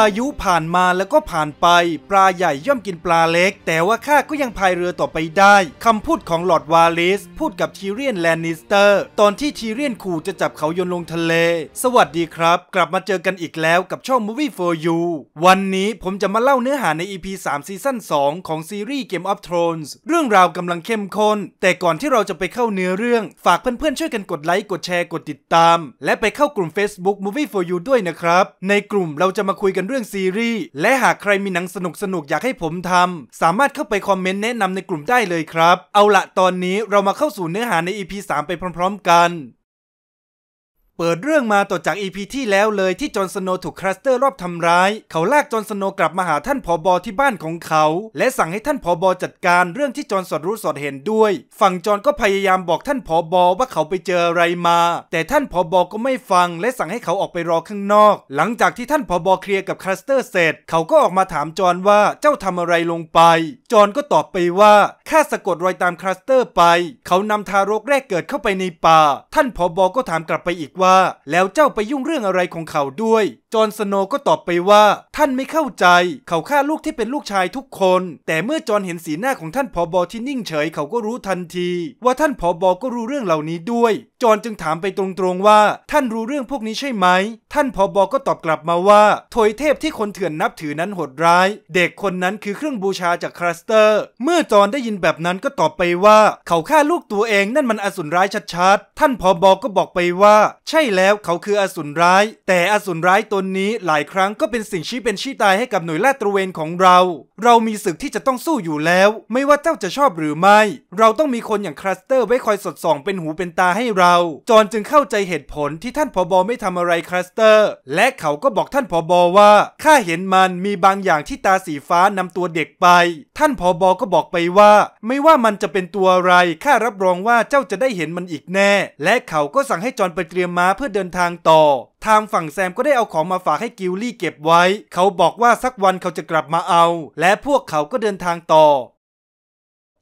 พายุผ่านมาแล้วก็ผ่านไปปลาใหญ่ย่อมกินปลาเล็ก แต่ว่าข้าก็ยังพายเรือต่อไปได้คำพูดของหลอดวาลิสพูดกับทีเรียนแลนนิสเตอร์ตอนที่ทีเรียนขู่จะจับเขายนลงทะเล สวัสดีครับ กลับมาเจอกันอีกแล้วกับช่อง Movie for You วันนี้ผมจะมาเล่าเนื้อหาใน EP 3ซีซั่น2ของซีรีส์ Game of Thrones เรื่องราวกำลังเข้มข้นแต่ก่อนที่เราจะไปเข้าเนื้อเรื่องฝากเพื่อนๆช่วยกันกดไลค์กดแชร์กดติดตาม และไปเข้ากลุ่ม Facebook Movie for You ด้วยนะครับในกลุ่มเราจะมาคุยกันันเรื่องซีรีส์ และหากใครมีหนังสนุกสนุกอยากให้ผมทำสามารถเข้าไปคอมเมนต์แนะนำในกลุ่มได้เลยครับ เอาละตอนนี้เรามาเข้าสู่เนื้อหาใน EP 3ไปพร้อมๆกันเปิดเรื่องมาต่อจากอีพีที่แล้วเลยที่จอห์นสโนถูกคลัสเตอร์รอบทำร้ายเขาลากจอห์นสโนกลับมาหาท่านผอบอที่บ้านของเขา และสั่งให้ท่านผอบอจัดการเรื่องที่จอห์นสอดรู้สอดเห็นด้วย ฝั่งจอห์นก็พยายามบอกท่านผอบอว่าเขาไปเจออะไรมา แต่ท่านผอบอก็ไม่ฟัง และสั่งให้เขาออกไปรอข้างนอกหลังจากที่ท่านผอบอเคลียร์กับคลัสเตอร์เสร็จเขาก็ออกมาถามจอห์นว่าเจ้าทำอะไรลงไป จอห์นก็ตอบไปว่าข้าสะกดรอยตามคลัสเตอร์ไป เขานำทารกแรกเกิดเข้าไปในป่า ท่านผอบอก็ถามกลับไปอีกว่าาแล้วเจ้าไปยุ่งเรื่องอะไรของเขาด้วยจอร์นสโนก็ตอบไปว่าท่านไม่เข้าใจเขาฆ่าลูกที่เป็นลูกชายทุกคน แต่เมื่อจอร์นเห็นสีหน้าของท่านผอบอที่นิ่งเฉยเขาก็รู้ทันที ว่าท่านผอบอก็รู้เรื่องเหล่านี้ด้วย จอร์นจึงถามไปตรงๆว่า ท่านรู้เรื่องพวกนี้ใช่ไหม ท่านผอบอก็ตอบกลับมาว่าถอยเทพที่คนเถื่อนนับถือนั้นโหดร้าย เด็กคนนั้นคือเครื่องบูชาจากคลัสเตอร์ เมื่อจอร์นได้ยินแบบนั้นก็ตอบไปว่า เขาฆ่าลูกตัวเองนั่นมันอสุนร้ายชัดๆ ท่านผอบอก็บอกไปว่าใช่แล้วเขาคืออสุนร้าย แต่อสุนร้ายตัวนนี้หลายครั้งก็เป็นสิ่งชี้เป็นชี้ตายให้กับหน่วยลาดตระเวนของเรา เรามีศึกที่จะต้องสู้อยู่แล้ว ไม่ว่าเจ้าจะชอบหรือไม่ เราต้องมีคนอย่างคลัสเตอร์ไว้คอยสอดส่องเป็นหูเป็นตาให้เรา จอนจึงเข้าใจเหตุผลที่ท่านผบอไม่ทำอะไรคลัสเตอร์ และเขาก็บอกท่านผบอว่าข้าเห็นมันมีบางอย่างที่ตาสีฟ้านำตัวเด็กไป ท่านผบอก็บอกไปว่า ไม่ว่ามันจะเป็นตัวอะไรข้ารับรองว่าเจ้าจะได้เห็นมันอีกแน่ และเขาก็สั่งให้จอนไปเตรียมม้าเพื่อเดินทางต่อทางฝั่งแซมก็ได้เอาของมาฝากให้กิลลี่เก็บไว้ เขาบอกว่าสักวันเขาจะกลับมาเอา และพวกเขาก็เดินทางต่อ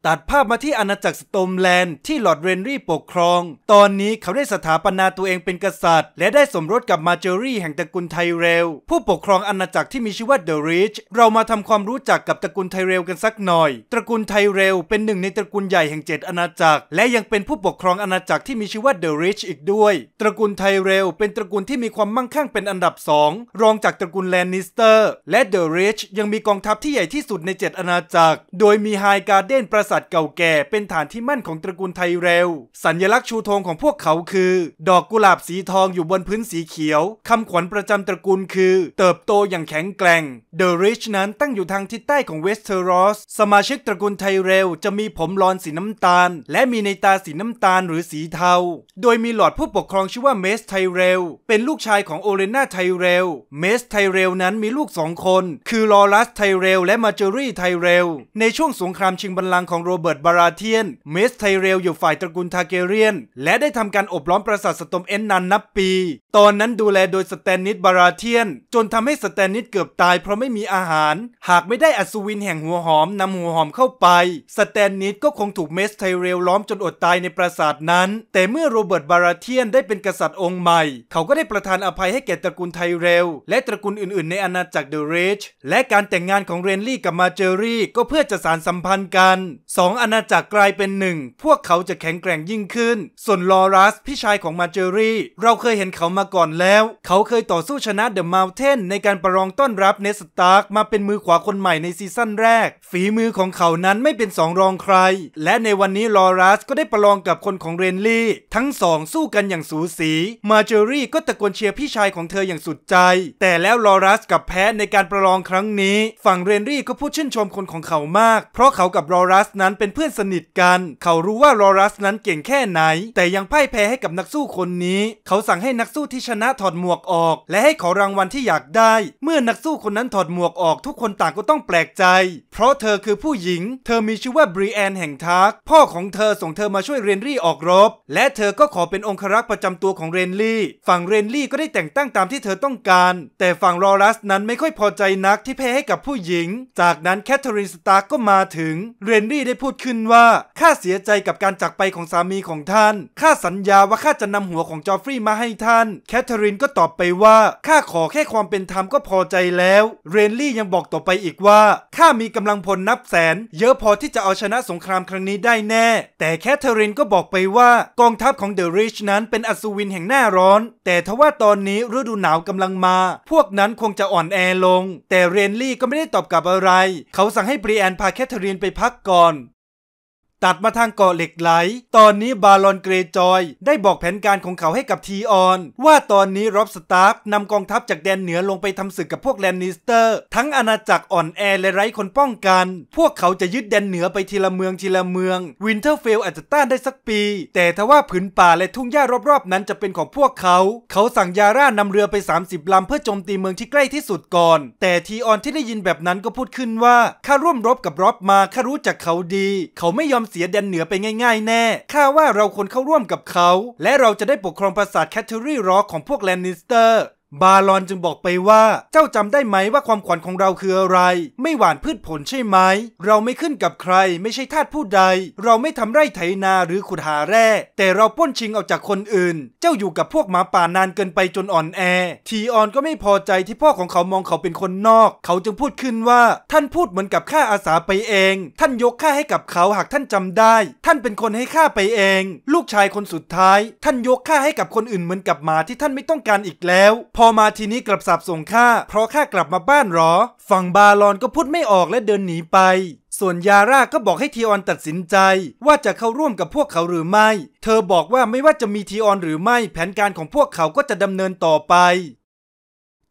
ตัดภาพมาที่อาณาจักรสโตมแลนด์ที่ลอร์ดเรนรี่ปกครอง ตอนนี้เขาได้สถาปนาตัวเองเป็นกษัตริย์ และได้สมรสกับมาเจอรี่แห่งตระกูลไทเรลผู้ปกครองอาณาจักรที่มีชื่อว่าเดอะริชเรามาทำความรู้จักกับตระกูลไทเรลกันสักหน่อย ตระกูลไทเรลเป็นหนึ่งในตระกูลใหญ่แห่งเจ็ดอาณาจักรและยังเป็นผู้ปกครองอาณาจักรที่มีชื่อว่าเดอะริชอีกด้วย ตระกูลไทเรล เป็นตระกูลที่มีความมั่งคั่งเป็นอันดับสองรองจากตระกูลแลนนิสเตอร์และเดอะริชยังมีกองทัพที่ใหญ่ที่สุดในเจ็ดอาณาจักร โดยมีไฮการ์เดนประษัตริย์เก่าแก่เป็นฐานที่มั่นของตระกูลไทยเรลวสัญลักษณ์ชูธงของพวกเขาคือ ดอกกุหลาบสีทองอยู่บนพื้นสีเขียว คำขวัญประจำตระกูลคือ เติบโตอย่างแข็งแกร่ง The r ร c h นั้นตั้งอยู่ทางทิศใต้ของเวสเทอร์รอส สมาชิกตระกูลไทยเรลวจะมีผมรอนสีน้ำตาล และมีในตาสีน้ำตาลหรือสีเทา โดยมีหลอดผู้ปกครองชื่อว่าเมสไทเรล เป็นลูกชายของโอเรนาไทเรล เมสไทเรลนั้นมีลูกสองคน คือลอรัสไทเรลและมาเจอรี่ไทเรล ในช่วงสงครามชิงบัลลังก์ของของโรเบิร์ต บาราเทียน เมสไทเรล อยู่ฝ่ายตระกูลทาเกเรียน และได้ทำการอบล้อมปราสาทสตอมเอ็นนันนับปี ตอนนั้นดูแลโดยสแตนนิสบาราเทียน จนทำให้สแตนนิสเกือบตายเพราะไม่มีอาหาร หากไม่ได้อัศวินแห่งหัวหอมนำหัวหอมเข้าไป สแตนนิสก็คงถูกเมสไทเรลล้อมจนอดตายในปราสาทนั้น แต่เมื่อโรเบิร์ต บาราเทียนได้เป็นกษัตริย์องค์ใหม่ เขาก็ได้ประทานอภัยให้แก่ตระกูลไทเรล และตระกูลอื่น ๆ ในอาณาจักรเดอะเรชและการแต่งงานของเรนลี่กับมาเจอรี่ ก็เพื่อจะสารสัมพันธ์กันสองอาณาจักรกลายเป็นหนึ่งพวกเขาจะแข็งแกร่งยิ่งขึ้น ส่วนลอรัส พี่ชายของมาเจอรี่เราเคยเห็นเขามาก่อนแล้ว เขาเคยต่อสู้ชนะเดอะมาลเทนในการประลองต้อนรับเนสตาร์กมาเป็นมือขวาคนใหม่ในซีซั่นแรก ฝีมือของเขานั้นไม่เป็นสองรองใคร และในวันนี้ลอรัสก็ได้ประลองกับคนของเรนลี่ ทั้งสองสู้กันอย่างสูสีมาเจอรี่ก็ตะโกนเชียร์พี่ชายของเธออย่างสุดใจ แต่แล้วลอรัสกับแพ้ในการประลองครั้งนี้ ฝั่งเรนลี่ก็พูดชื่นชมคนของเขามากเพราะเขากับลอรัสนั้นเป็นเพื่อนสนิทกัน เขารู้ว่าลอรัสนั้นเก่งแค่ไหน แต่ยังพ่ายแพ้ให้กับนักสู้คนนี้ เขาสั่งให้นักสู้ที่ชนะถอดหมวกออก และให้ขอรางวัลที่อยากได้ เมื่อนักสู้คนนั้นถอดหมวกออก ทุกคนต่างก็ต้องแปลกใจ เพราะเธอคือผู้หญิง เธอมีชื่อว่าบรีแอนแห่งทักพ่อของเธอส่งเธอมาช่วยเรนรี่ออกรบ และเธอก็ขอเป็นองครักษ์ประจำตัวของเรนลี่ ฝั่งเรนลี่ก็ได้แต่งตั้งตามที่เธอต้องการ แต่ฝั่งลอรัสนั้นไม่ค่อยพอใจนักที่แพ้ให้กับผู้หญิง จากนั้นแคทเธอรีนสตาร์ก็มาถึงเรนรี่ได้พูดขึ้นว่าข้าเสียใจกับการจากไปของสามีของท่านข้าสัญญาว่าข้าจะนำหัวของจอฟฟรีย์มาให้ท่านแคทเธอรีนก็ตอบไปว่าข้าขอแค่ความเป็นธรรมก็พอใจแล้วเรนลี่ยังบอกต่อไปอีกว่าข้ามีกำลังพลนับแสน เยอะพอที่จะเอาชนะสงครามครั้งนี้ได้แน่ แต่แคทเธอรีนก็บอกไปว่ากองทัพของเดอะริชนั้นเป็นอัศวินแห่งหน้าร้อน แต่ทว่าตอนนี้ฤดูหนาวกำลังมา พวกนั้นคงจะอ่อนแอลง แต่เรนลี่ก็ไม่ได้ตอบกลับอะไร เขาสั่งให้บรีแอนพาแคทเธอรีนไปพักก่อนตัดมาทางเกาะเหล็กไหล ตอนนี้บาลอนเกรจอยได้บอกแผนการของเขาให้กับทีออน ว่าตอนนี้ร็อบสตาร์ฟนำกองทัพจากแดนเหนือลงไปทำศึกกับพวกแลนนิสเตอร์ ทั้งอาณาจักรอ่อนแอและไร้คนป้องกัน พวกเขาจะยึดแดนเหนือไปทีละเมืองทีละเมืองวินเทอร์เฟลอาจจะต้านได้สักปี แต่ทว่าผืนป่าและทุ่งหญ้ารอบ ๆ นั้นจะเป็นของพวกเขา เขาสั่งยาร่านำเรือไป 30ลำเพื่อโจมตีเมืองที่ใกล้ที่สุดก่อน แต่ทีออนที่ได้ยินแบบนั้นก็พูดขึ้นว่าข้าร่วมรบกับร็อบมาข้ารู้จักเขาดี เขาไม่ยอมเสียแดนเหนือไปง่าย ๆแน่ ข้าว่าเราควรเข้าร่วมกับเขา และเราจะได้ปกครองปราสาทแคทเทอรี่ร็อกของพวกแลนนิสเตอร์บาลอนจึงบอกไปว่าเจ้าจำได้ไหมว่าความขวัญของเราคืออะไร ไม่หวานพืชผลใช่ไหม เราไม่ขึ้นกับใคร ไม่ใช่ทาสผู้ใด เราไม่ทำไร่ไถนาหรือขุดหาแร่ แต่เราป้นชิงเอาจากคนอื่น เจ้าอยู่กับพวกหมาป่านานเกินไปจนอ่อนแอ ทีออนก็ไม่พอใจที่พ่อของเขามองเขาเป็นคนนอก เขาจึงพูดขึ้นว่าท่านพูดเหมือนกับข้าอาสาไปเอง ท่านยกข้าให้กับเขาหากท่านจำได้ ท่านเป็นคนให้ข้าไปเอง ลูกชายคนสุดท้าย ท่านยกข้าให้กับคนอื่นเหมือนกับหมาที่ท่านไม่ต้องการอีกแล้วพอมาทีนี้กลับสับส่งข้าเพราะข้ากลับมาบ้านหรอ ฝั่งบาลอนก็พูดไม่ออกและเดินหนีไป ส่วนยาร่าก็บอกให้ทีออนตัดสินใจ ว่าจะเข้าร่วมกับพวกเขาหรือไม่ เธอบอกว่าไม่ว่าจะมีทีออนหรือไม่ แผนการของพวกเขาก็จะดำเนินต่อไป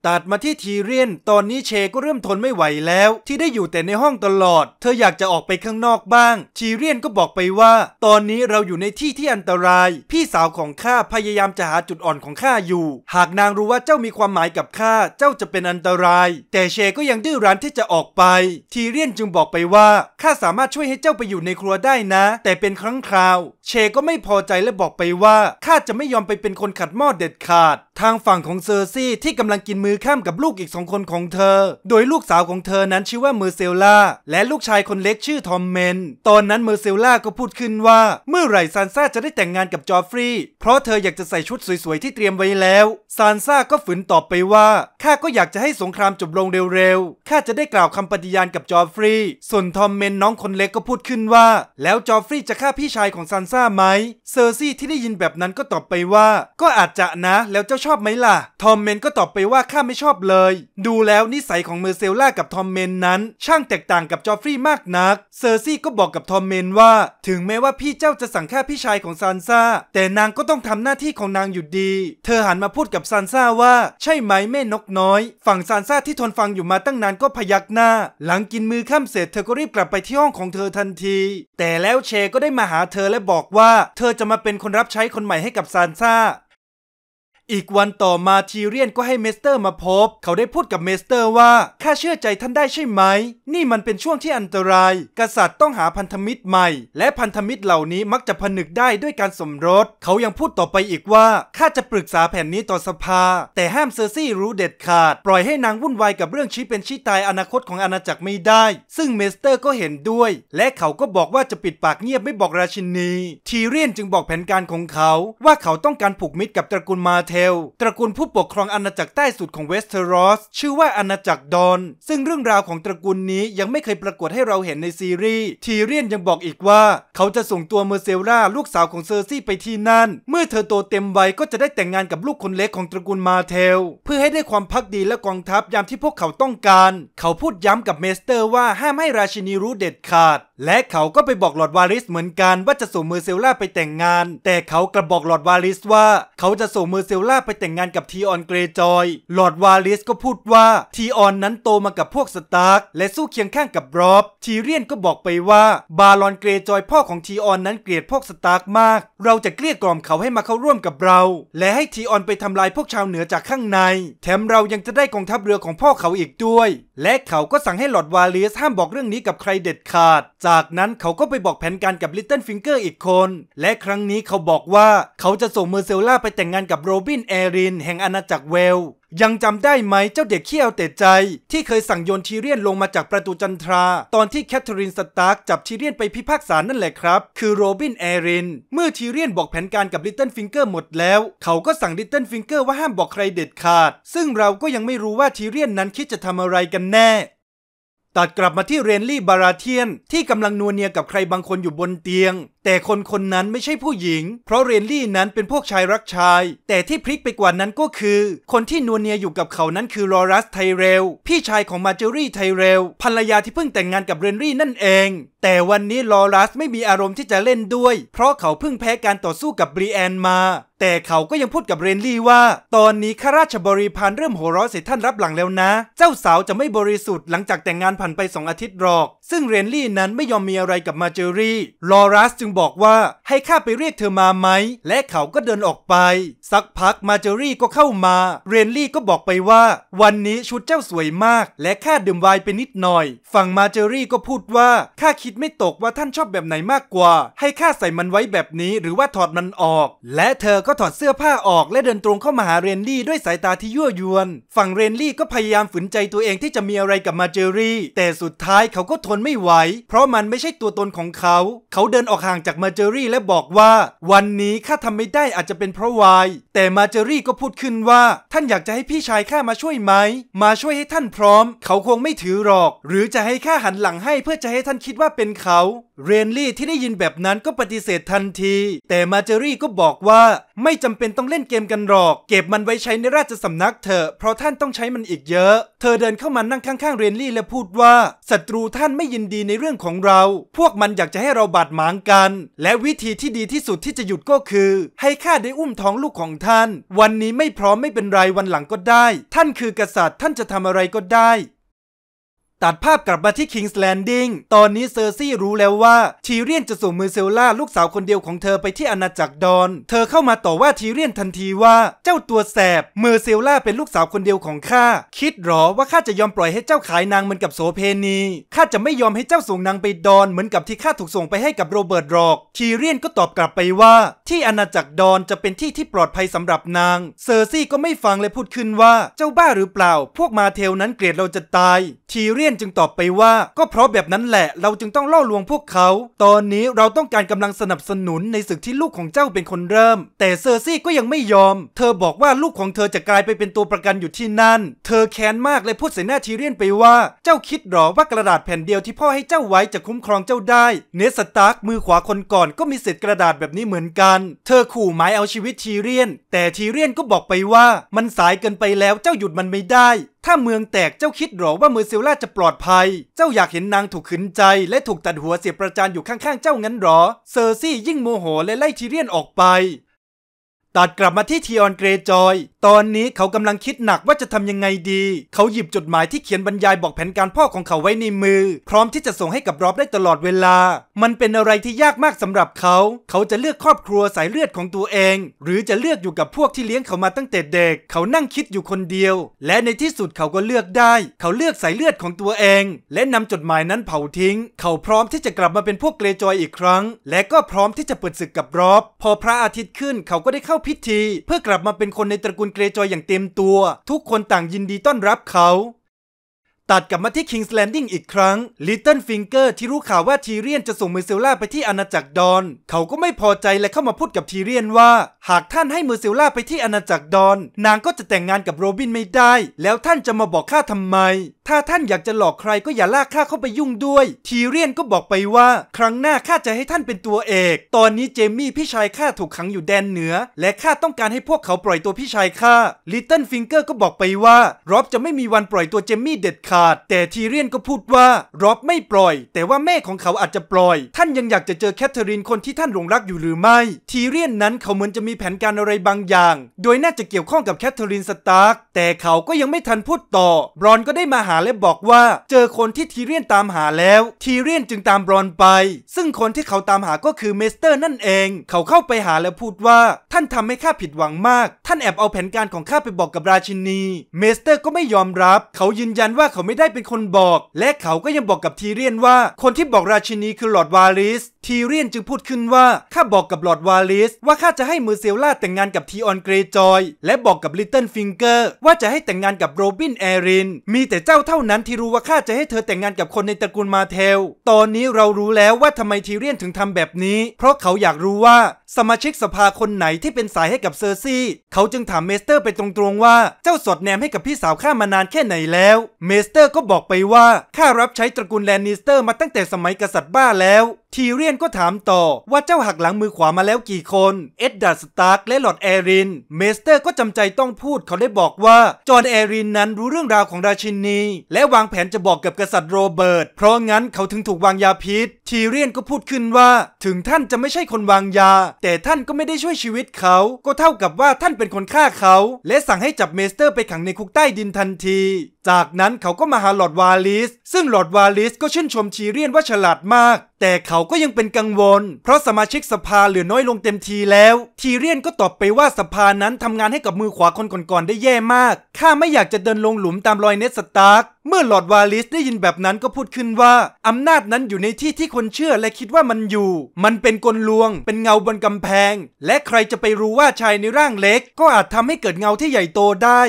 ตัดมาที่ทีเรียนตอนนี้เชก็เริ่มทนไม่ไหวแล้ว ที่ได้อยู่แต่ในห้องตลอด เธออยากจะออกไปข้างนอกบ้าง ทีเรียนก็บอกไปว่า ตอนนี้เราอยู่ในที่ที่อันตราย พี่สาวของข้าพยายามจะหาจุดอ่อนของข้าอยู่ หากนางรู้ว่าเจ้ามีความหมายกับข้าเจ้าจะเป็นอันตราย แต่เชก็ยังดื้อรั้นที่จะออกไป ทีเรียนจึงบอกไปว่าข้าสามารถช่วยให้เจ้าไปอยู่ในครัวได้นะ แต่เป็นครั้งคราว เชก็ไม่พอใจและบอกไปว่าข้าจะไม่ยอมไปเป็นคนขัดหม้อเด็ดขาด ทางฝั่งของเซอร์ซี่ที่กำลังกินมือือข้ามกับลูกอีกสองคนของเธอ โดยลูกสาวของเธอนั้นชื่อว่าเมอร์เซลล่า และลูกชายคนเล็กชื่อทอมเมน ตอนนั้นเมอร์เซลล่าก็พูดขึ้นว่า เมื่อไหร่ซานซ่าจะได้แต่งงานกับจอฟฟรีย์ เพราะเธออยากจะใส่ชุดสวยๆ ที่เตรียมไว้แล้ว ซานซ่าก็ฝืนตอบไปว่า ข้าก็อยากจะให้สงครามจบลงเร็วๆ ข้าจะได้กล่าวคำปฏิญาณกับจอฟฟรีย์ ส่วนทอมเมนน้องคนเล็กก็พูดขึ้นว่า แล้วจอฟฟรีย์จะฆ่าพี่ชายของซานซ่าไหม เซอร์ซี่ที่ได้ยินแบบนั้นก็ตอบไปว่า ก็อาจจะนะ แล้วเจ้าชอบไหมล่ะ ทอมเมนก็ตอบไปว่าข้าาไม่ชอบเลย ดูแล้วนิสัยของเมอร์เซลล่ากับทอมเมนนั้น ช่างแตกต่างกับจอฟฟี่มากนัก เซอร์ซี่ก็บอกกับทอมเมนว่า ถึงแม้ว่าพี่เจ้าจะสั่งฆ่าพี่ชายของซานซ่าแต่นางก็ต้องทำหน้าที่ของนางอยู่ดี เธอหันมาพูดกับซานซ่าว่าใช่ไหมแม่นกน้อย ฝั่งซานซ่าที่ทนฟังอยู่มาตั้งนานก็พยักหน้า หลังกินมือ้ามเสร็จเธอก็รีบกลับไปที่ห้องของเธอทันที แต่แล้วเชก็ได้มาหาเธอและบอกว่า เธอจะมาเป็นคนรับใช้คนใหม่ให้กับซานซ่าอีกวันต่อมาทีเรียนก็ให้เมสเตอร์มาพบ เขาได้พูดกับเมสเตอร์ว่า ข้าเชื่อใจท่านได้ใช่ไหม นี่มันเป็นช่วงที่อันตราย กษัตริย์ต้องหาพันธมิตรใหม่ และพันธมิตรเหล่านี้มักจะผนึกได้ด้วยการสมรสเขายังพูดต่อไปอีกว่า ข้าจะปรึกษาแผนนี้ต่อสภา แต่ห้ามเซอร์ซี่รู้เด็ดขาดปล่อยให้นางวุ่นวายกับเรื่องชี้เป็นชี้ตายอนาคตของอาณาจักรไม่ได้ ซึ่งเมสเตอร์ก็เห็นด้วย และเขาก็บอกว่าจะปิดปากเงียบไม่บอกราชินีทีเรียนจึงบอกแผนการของเขาว่าเขาต้องการผูกมิตรกับตระกูลมาเทลตระกูลผู้ปกครองอาณาจักรใต้สุดของเวสเทอรอสชื่อว่าอาณาจักรดอน ซึ่งเรื่องราวของตระกูลนี้ยังไม่เคยปรากฏให้เราเห็นในซีรีส์ทีเรียนยังบอกอีกว่าเขาจะส่งตัวเมอร์เซล่าลูกสาวของเซอร์ซี่ไปที่นั่นเมื่อเธอโตเต็มวัยก็จะได้แต่งงานกับลูกคนเล็กของตระกูลมาเทล เพื่อให้ได้ความพักดีและกองทัพยามที่พวกเขาต้องการ เขาพูดย้ำกับเมสเตอร์ว่าห้ามให้ราชินีรู้เด็ดขาดและเขาก็ไปบอกหลอดวาริสเหมือนกันว่าจะส่งเมอร์เซล่าไปแต่งงานแต่เขากลับบอกหลอดวาริสว่าเขาจะส่งเมอร์เซลล่าไปแต่งงานกับทีออนเกรจอยหลอร์ดวาลิสก็พูดว่า ทีออนนั้นโตมากับพวกสตาร์กและสู้เคียงข้างกับรอบทีเรียนก็บอกไปว่าบารอนเกรจอยพ่อของทีออนนั้นเกลียดพวกสตาร์กมาก เราจะเกลี้ยกล่อมเขาให้มาเข้าร่วมกับเรา และให้ทีออนไปทำลายพวกชาวเหนือจากข้างใน แถมเรายังจะได้กองทัพเรือของพ่อเขาอีกด้วย และเขาก็สั่งให้หลอร์ดวาลิสห้ามบอกเรื่องนี้กับใครเด็ดขาด จากนั้นเขาก็ไปบอกแผนการกับลิตเติ้ลฟิงเกอร์อีกคน และครั้งนี้เขาบอกว่าเขาจะส่งเมอร์เซลล่าไปแต่งงานกับโรบินนแอรินแห่งอาณาจักรเวล ยังจำได้ไหมเจ้าเด็กขี้เอาเตะใจ ที่เคยสั่งโยนทีเรียนลงมาจากประตูจันทรา ตอนที่แคทเธอรีนสตาร์กจับทีเรียนไปพิพากษานั่นแหละครับ คือโรบินแอรินเมื่อทีเรียนบอกแผนการกับลิตเติ้ลฟิงเกอร์หมดแล้ว เขาก็สั่งลิตเติ้ลฟิงเกอร์ว่าห้ามบอกใครเด็ดขาด ซึ่งเราก็ยังไม่รู้ว่าทีเรียนนั้นคิดจะทำอะไรกันแน่ตัดกลับมาที่เรนลี่บาราเทียน ที่กำลังนัวเนียกับใครบางคนอยู่บนเตียงแต่คนคนนั้นไม่ใช่ผู้หญิง เพราะเรนลี่นั้นเป็นพวกชายรักชาย แต่ที่พลิกไปกว่านั้นก็คือ คนที่นวลเนียอยู่กับเขานั้นคือลอรัสไทเรลพี่ชายของมาเจอรี่ไทเรลภรรยาที่เพิ่งแต่งงานกับเรนลี่นั่นเอง แต่วันนี้ลอรัสไม่มีอารมณ์ที่จะเล่นด้วยเพราะเขาเพิ่งแพ้การต่อสู้กับบรีแอนมา แต่เขาก็ยังพูดกับเรนลี่ว่า ตอนนี้ข้าราชบริพารเริ่มโหร้เสียท่านรับหลังแล้วนะ เจ้าสาวจะไม่บริสุทธิ์หลังจากแต่งงานผ่านไปสองอาทิตย์หรอก ซึ่งเรนลี่นั้นไม่ยอมมีอะไรกับมาเจอรี่ลอรัสจึงบอกว่า ให้ข้าไปเรียกเธอมาไหม และเขาก็เดินออกไป สักพักมาเจอรี่ก็เข้ามาเรนลี่ก็บอกไปว่า วันนี้ชุดเจ้าสวยมาก และข้าดื่มไวน์ไปนิดหน่อยฝั่งมาเจอรี่ก็พูดว่าข้าคิดไม่ตกว่าท่านชอบแบบไหนมากกว่า ให้ข้าใส่มันไว้แบบนี้ หรือว่าถอดมันออกและเธอก็ถอดเสื้อผ้าออกและเดินตรงเข้ามาหาเรนลี่ด้วยสายตาที่ยั่วยวนฝั่งเรนลี่ก็พยายามฝืนใจตัวเองที่จะมีอะไรกับมาเจอรี่แต่สุดท้ายเขาก็ทนไม่ไหวเพราะมันไม่ใช่ตัวตนของเขา เขาเดินออกห่างางจากมาเจอรี่และบอกว่า วันนี้ข้าทำไม่ได้อาจจะเป็นเพราะวาย แต่มาเจอรี่ก็พูดขึ้นว่า ท่านอยากจะให้พี่ชายข้ามาช่วยไหม มาช่วยให้ท่านพร้อม เขาคงไม่ถือหรอก หรือจะให้ข้าหันหลังให้เพื่อจะให้ท่านคิดว่าเป็นเขาเรนลี่ที่ได้ยินแบบนั้นก็ปฏิเสธทันที แต่มาเจอรี่ก็บอกว่าไม่จำเป็นต้องเล่นเกมกันหรอก เก็บมันไว้ใช้ในราชสำนักเถอะเพราะท่านต้องใช้มันอีกเยอะเธอเดินเข้ามานั่งข้างๆเรนลี่และพูดว่าศัตรูท่านไม่ยินดีในเรื่องของเรา พวกมันอยากจะให้เราบาดหมางกัน และวิธีที่ดีที่สุดที่จะหยุดก็คือ ให้ข้าได้อุ้มท้องลูกของท่าน วันนี้ไม่พร้อมไม่เป็นไรวันหลังก็ได้ ท่านคือกษัตริย์ท่านจะทำอะไรก็ได้ตัดภาพกลับมาที่ King's Landing ตอนนี้เซอร์ซี่รู้แล้วว่าทีเรียนจะส่งมือเซลล่าลูกสาวคนเดียวของเธอไปที่อาณาจักรดอน เธอเข้ามาต่อว่าทีเรียนทันทีว่าเจ้าตัวแสบมือเซลล่าเป็นลูกสาวคนเดียวของข้า คิดหรอว่าข้าจะยอมปล่อยให้เจ้าขายนางเหมือนกับโสเพณีข้าจะไม่ยอมให้เจ้าส่งนางไปดอนเหมือนกับที่ข้าถูกส่งไปให้กับโรเบิร์ตรอก ทีเรียนก็ตอบกลับไปว่า ที่อาณาจักรดอนจะเป็นที่ที่ปลอดภัยสำหรับนาง เซอร์ซี่ก็ไม่ฟังเลยพูดขึ้นว่าเจ้าบ้าหรือเปล่า พวกมาเทลนั้นเกลียดเราจะตายทีเรียนยนจึงตอบไปว่าก็เพราะแบบนั้นแหละเราจึงต้องล่อลวงพวกเขา ตอนนี้เราต้องการกำลังสนับสนุนในศึกที่ลูกของเจ้าเป็นคนเริ่ม แต่เซอร์ซี่ก็ยังไม่ยอม เธอบอกว่าลูกของเธอจะกลายไปเป็นตัวประกันอยู่ที่นั่น เธอแค้นมากเลยพูดใส่หน้าทีเรียนไปว่าเจ้าคิดหรอว่ากระดาษแผ่นเดียวที่พ่อให้เจ้าไว้จะคุ้มครองเจ้าได้ เนสตาร์กมือขวาคนก่อนก็มีเศษกระดาษแบบนี้เหมือนกันเธอขู่หมายเอาชีวิตทีเรียน แต่ทีเรียนก็บอกไปว่ามันสายเกินไปแล้วเจ้าหยุดมันไม่ได้ถ้าเมืองแตกเจ้าคิดหรอว่าเมอร์เซลล่าจะปลอดภัย เจ้าอยากเห็นนางถูกขืนใจ และถูกตัดหัวเสียประจานอยู่ข้างๆเจ้างั้นหรอ เซอร์ซี่ยิ่งโมโหและไล่ทีเรียนออกไป ตัดกลับมาที่ทีออนเกรจอยตอนนี้เขากำลังคิดหนักว่าจะทำยังไงดี เขาหยิบจดหมายที่เขียน บรรยายบอกแผนการพ่อของเขาไว้ในมือ พร้อมที่จะส่งให้กับรอบได้ตลอดเวลา มันเป็นอะไรที่ยากมากสำหรับเขา เขาจะเลือกครอบครัวสายเลือดของตัวเอง หรือจะเลือกอยู่กับพวกที่เลี้ยงเขามาตั้งแต่เด็ก เขานั่งคิดอยู่คนเดียว และในที่สุดเขาก็เลือกได้ เขาเลือกสายเลือดของตัวเอง และนำจดหมายนั้นเผาทิ้ง เขาพร้อมที่จะกลับมาเป็นพวกเกรจอยอีกครั้ง และก็พร้อมที่จะเปิดศึกกับรอบ พอพระอาทิตย์ขึ้นเขาก็ได้เข้าพิธี เพื่อกลับมาเป็นคนในตระกูลณเกรจอยอย่างเต็มตัว ทุกคนต่างยินดีต้อนรับเขา ตัดกลับมาที่ King's Landing อีกครั้ง Little Finger ที่รู้ข่าวว่าทีเรียนจะส่งมือเซลล่าไปที่อาณาจักรดอน เขาก็ไม่พอใจและเข้ามาพูดกับทีเรียนว่า หากท่านให้มือเซลล่าไปที่อาณาจักรดอน นางก็จะแต่งงานกับโรบินไม่ได้ แล้วท่านจะมาบอกข้าทำไมถ้าท่านอยากจะหลอกใครก็อย่าลากข้าเข้าไปยุ่งด้วย ทีเรียนก็บอกไปว่า ครั้งหน้าข้าจะให้ท่านเป็นตัวเอก ตอนนี้เจมี่พี่ชายข้าถูกขังอยู่แดนเหนือ และข้าต้องการให้พวกเขาปล่อยตัวพี่ชายข้า ลิตเติ้ลฟิงเกอร์ก็บอกไปว่าร็อบจะไม่มีวันปล่อยตัวเจมี่เด็ดขาดแต่ทีเรียนก็พูดว่าร็อบไม่ปล่อยแต่ว่าแม่ของเขาอาจจะปล่อย ท่านยังอยากจะเจอแคทเธอรีนคนที่ท่านหลงรักอยู่หรือไม่ ทีเรียนนั้นเขาเหมือนจะมีแผนการอะไรบางอย่าง โดยน่าจะเกี่ยวข้องกับแคทเธอรีนสตาร์กแต่เขาก็ยังไม่ทันพูดต่อบรอนก็ได้มาหาและบอกว่าเจอคนที่ทีเรียนตามหาแล้วทีเรียนจึงตามบรอนไป ซึ่งคนที่เขาตามหาก็คือเมสเตอร์นั่นเอง เขาเข้าไปหาและพูดว่า ท่านทำให้ข้าผิดหวังมาก ท่านแอบเอาแผนการของข้าไปบอกกับราชินีเมสเตอร์ก็ไม่ยอมรับ เขายืนยันว่าเขาไม่ได้เป็นคนบอก และเขาก็ยังบอกกับทีเรียนว่า คนที่บอกราชินีคือหลอดวาริสทีเรียนจึงพูดขึ้นว่าข้าบอกกับหลอดวาริสว่าข้าจะให้มือเซลล่าแต่งงานกับทีออนเกรจอยและบอกกับลิตเติ้ลฟิงเกอร์ว่าจะให้แต่งงานกับโรบินแอรินมีแต่เจ้าเท่านั้นที่รู้ว่าข้าจะให้เธอแต่งงานกับคนในตระกูลมาเทล ตอนนี้เรารู้แล้วว่าทำไมทีเรียนถึงทำแบบนี้ เพราะเขาอยากรู้ว่าสมาชิกสภาคนไหนที่เป็นสายให้กับเซอร์ซี่เขาจึงถามเมสเตอร์ไปตรงๆว่าเจ้าสอดแนมให้กับพี่สาวข้ามานานแค่ไหนแล้ว เมสเตอร์ก็บอกไปว่าข้ารับใช้ตระกูลแลนนิสเตอร์มาตั้งแต่สมัยกษัตริย์บ้าแล้ว ทีเรียนก็ถามต่อ ว่าเจ้าหักหลังมือขวามาแล้วกี่คนเอ็ดดาร์สตาร์กและหลอดแอริน เมสเตอร์ก็จำใจต้องพูด เขาได้บอกว่าจอห์นแอรินนั้นรู้เรื่องราวของราชินีและวางแผนจะบอกกับกษัตริย์โรเบิร์ตเพราะงั้นเขาถึงถูกวางยาพิษ ทีเรียนก็พูดขึ้นว่า ถึงท่านจะไม่ใช่คนวางยาแต่ท่านก็ไม่ได้ช่วยชีวิตเขา ก็เท่ากับว่าท่านเป็นคนฆ่าเขา และสั่งให้จับเมสเตอร์ไปขังในคุกใต้ดินทันที จากนั้นเขาก็มาหาหลอดวาลิส ซึ่งหลอดวาลิสก็ชื่นชมชีเรียนว่าฉลาดมากแต่เขาก็ยังเป็นกังวล เพราะสมาชิกสภาเหลือน้อยลงเต็มทีแล้ว ทีเรียนก็ตอบไปว่าสภานั้นทำงานให้กับมือขวาคนก่อนๆ ได้แย่มาก ข้าไม่อยากจะเดินลงหลุมตามรอยเนสตาร์กเมื่อหลอดวาลิสได้ยินแบบนั้นก็พูดขึ้นว่าอำนาจนั้นอยู่ในที่ที่คนเชื่อและคิดว่ามันอยู่ มันเป็นกลลวงเป็นเงาบนกำแพง และใครจะไปรู้ว่าชายในร่างเล็ก ก็อาจทำให้เกิดเงาที่ใหญ่โตได้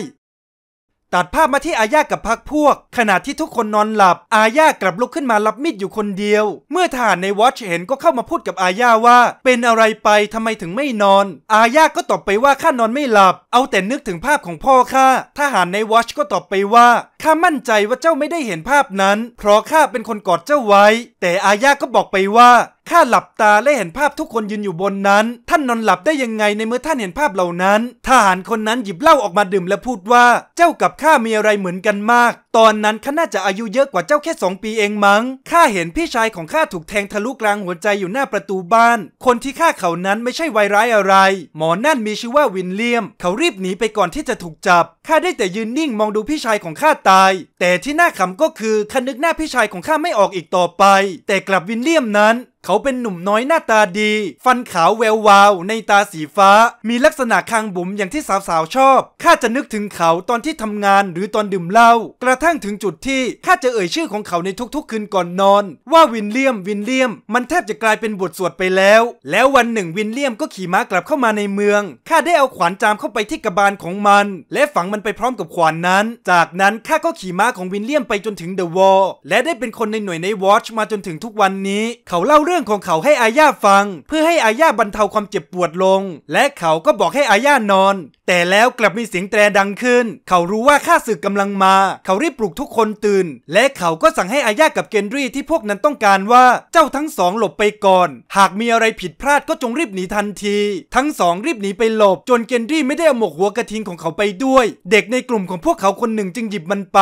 ตัดภาพมาที่อาญากับพักพวกขณะที่ทุกคนนอนหลับ อาญากลับลุกขึ้นมารับมีดอยู่คนเดียว เมื่อทหารในวอชเห็นก็เข้ามาพูดกับอาญาว่า เป็นอะไรไปทำไมถึงไม่นอน อาญาก็ตอบไปว่า ข้านอนไม่หลับ เอาแต่นึกถึงภาพของพ่อข้าทหารในวอชก็ตอบไปว่าข้ามั่นใจว่าเจ้าไม่ได้เห็นภาพนั้น เพราะข้าเป็นคนกอดเจ้าไว้ แต่อาญา ก็บอกไปว่าข้าหลับตาและเห็นภาพทุกคนยืนอยู่บนนั้น ท่านนอนหลับได้ยังไงในเมื่อท่านเห็นภาพเหล่านั้น ทหารคนนั้นหยิบเหล้าออกมาดื่มและพูดว่า เจ้ากับข้ามีอะไรเหมือนกันมาก ตอนนั้นข้าน่าจะอายุเยอะกว่าเจ้าแค่สองปีเองมัง้ง ข้าเห็นพี่ชายของข้าถูกแทงทะลุกลางหัวใจอยู่หน้าประตูบ้าน คนที่ฆ่าเขานั้นไม่ใช่วยร้ายอะไร หมอนั่นมีชื่อว่าวินเลียม เขารีบหนีไปก่อนที่จะถูกจับ ข้าได้แต่ยืนนิ่งมองดูพี่ชายของข้าตายแต่ที่น่าขำก็คือคันนึกหน้าพี่ชายของข้าไม่ออกอีกต่อไป แต่กลับวินเลียมนั้นเขาเป็นหนุ่มน้อยหน้าตาดี ฟันขาวแวววาวในตาสีฟ้า มีลักษณะคางบุ๋มอย่างที่สาวๆชอบ ข้าจะนึกถึงเขาตอนที่ทำงานหรือตอนดื่มเหล้ากระทั่งถึงจุดที่ข้าจะเอ่ยชื่อของเขาในทุกๆคืนก่อนนอน ว่าวินเลียมวินเลียม มันแทบจะกลายเป็นบทสวดไปแล้ว แล้ววันหนึ่งวินเลียมก็ขี่ม้ากลับเข้ามาในเมืองข้าได้เอาขวานจามเข้าไปที่กระบาลของมัน และฝังมันไปพร้อมกับขวานนั้น จากนั้นข้าก็ขี่ม้าของวินเลียมไปจนถึงเดอะวอลและได้เป็นคนในหน่วยในวอชมาจนถึงทุกวันนี้ เขาเล่ารื่องของเขาให้อา่าฟัง เพื่อให้อา่าบรรเทาความเจ็บปวดลง และเขาก็บอกให้อา่านอนแต่แล้วกลับมีเสียงแตรดังขึ้น เขารู้ว่าข้าศึกกำลังมา เขารีบปลุกทุกคนตื่น และเขาก็สั่งให้อาญากับเกนรี่ที่พวกนั้นต้องการว่าเจ้าทั้งสองหลบไปก่อน หากมีอะไรผิดพลาดก็จงรีบหนีทันที ทั้งสองรีบหนีไปหลบ จนเกนรี่ไม่ได้เอาหมกหัวกระทิงของเขาไปด้วย เด็กในกลุ่มของพวกเขาคนหนึ่งจึงหยิบมันไป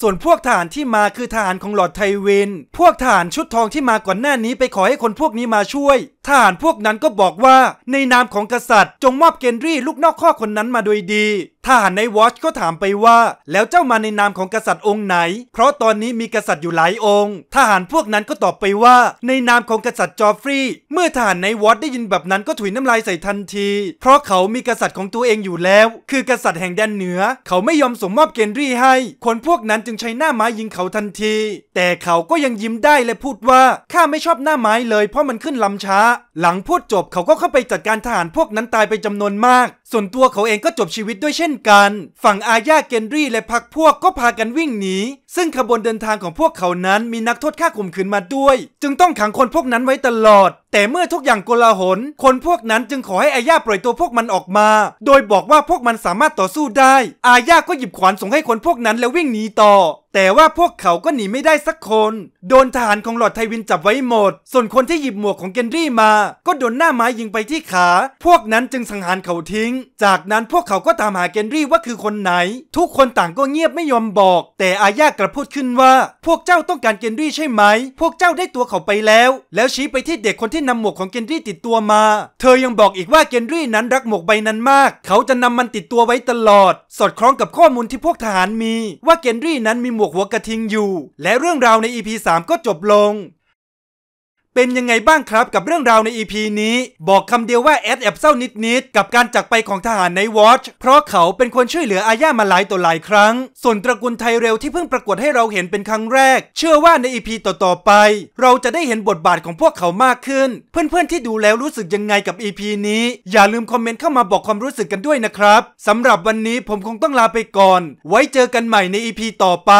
ส่วนพวกทหารที่มาคือทหารของหลอดไทเวน พวกทหารชุดทองที่มาก่อนหน้านี้ไปขอให้คนพวกนี้มาช่วยทหารพวกนั้นก็บอกว่าในนามของกษัตริย์ จงมอบเกนรี่ลูกนอกข้อคนนั้นมาโดยดีทหารในวอชก็ถามไปว่า แล้วเจ้ามาในนามของกษัตริย์องค์ไหน เพราะตอนนี้มีกษัตริย์อยู่หลายองค์ ทหารพวกนั้นก็ตอบไปว่าในนามของกษัตริย์จอฟฟรีย์เมื่อทหารในวอชได้ยินแบบนั้นก็ถุยน้ำลายใส่ทันที เพราะเขามีกษัตริย์ของตัวเองอยู่แล้ว คือกษัตริย์แห่งแดนเหนือ เขาไม่ยอมส่งมอบเกนรี่ให้ คนพวกนั้นจึงใช้หน้าไม้ยิงเขาทันที แต่เขาก็ยังยิ้มได้และพูดว่าข้าไม่ชอบหน้าไม้เลย เพราะมันขึ้นลำช้า หลังพูดจบเขาก็เข้าไปจัดการทหารพวกนั้นตายไปจำนวนมาก ส่วนตัวเขาเองก็จบชีวิตด้วยเช่นกันฝั่งอาญาเกนรี่และพักพวกก็พากันวิ่งหนีซึ่งขบวนเดินทางของพวกเขานั้นมีนักโทษฆ่าข่มขืนมาด้วย จึงต้องขังคนพวกนั้นไว้ตลอด แต่เมื่อทุกอย่างโกลาหลคนพวกนั้นจึงขอให้อา่าปล่อยตัวพวกมันออกมา โดยบอกว่าพวกมันสามารถต่อสู้ได้ อา่าก็หยิบขวานส่งให้คนพวกนั้นแล้ววิ่งหนีต่อ แต่ว่าพวกเขาก็หนีไม่ได้สักคน โดนทหารของหลอดไทวินจับไว้หมด ส่วนคนที่หยิบหมวกของเกนรี่มา ก็โดนหน้าไม้ยิงไปที่ขา พวกนั้นจึงสังหารเขาทิ้ง จากนั้นพวกเขาก็ตามหาเกนรี่ว่าคือคนไหน ทุกคนต่างก็เงียบไม่ยอมบอก แต่อาญากลับพูดขึ้นว่าพวกเจ้าต้องการเกนรี่ใช่ไหม พวกเจ้าได้ตัวเขาไปแล้ว แล้วชี้ไปที่เด็กคนที่นำหมวกของเกนรี่ติดตัวมา เธอยังบอกอีกว่าเกนรี่นั้นรักหมวกใบนั้นมาก เขาจะนำมันติดตัวไว้ตลอด สอดคล้องกับข้อมูลที่พวกทหารมี ว่าเกนรี่นั้นมีหมวกหัวกระทิงอยู่ และเรื่องราวในอีพีสก็จบลงเป็นยังไงบ้างครับกับเรื่องราวใน EP นี้ บอกคำเดียวว่าแอดแอบเศร้านิดนิดกับการจากไปของทหารในวอชเพราะเขาเป็นคนช่วยเหลืออาญามาหลายต่อหลายครั้ง ส่วนตระกูลไทเรลที่เพิ่งประกวดให้เราเห็นเป็นครั้งแรก เชื่อว่าใน EP ต่อๆไป เราจะได้เห็นบทบาทของพวกเขามากขึ้น เพื่อนๆที่ดูแล้วรู้สึกยังไงกับ EP นี้ อย่าลืมคอมเมนต์เข้ามาบอกความรู้สึกกันด้วยนะครับสำหรับวันนี้ผมคงต้องลาไปก่อน ไว้เจอกันใหม่ใน EP ต่อไป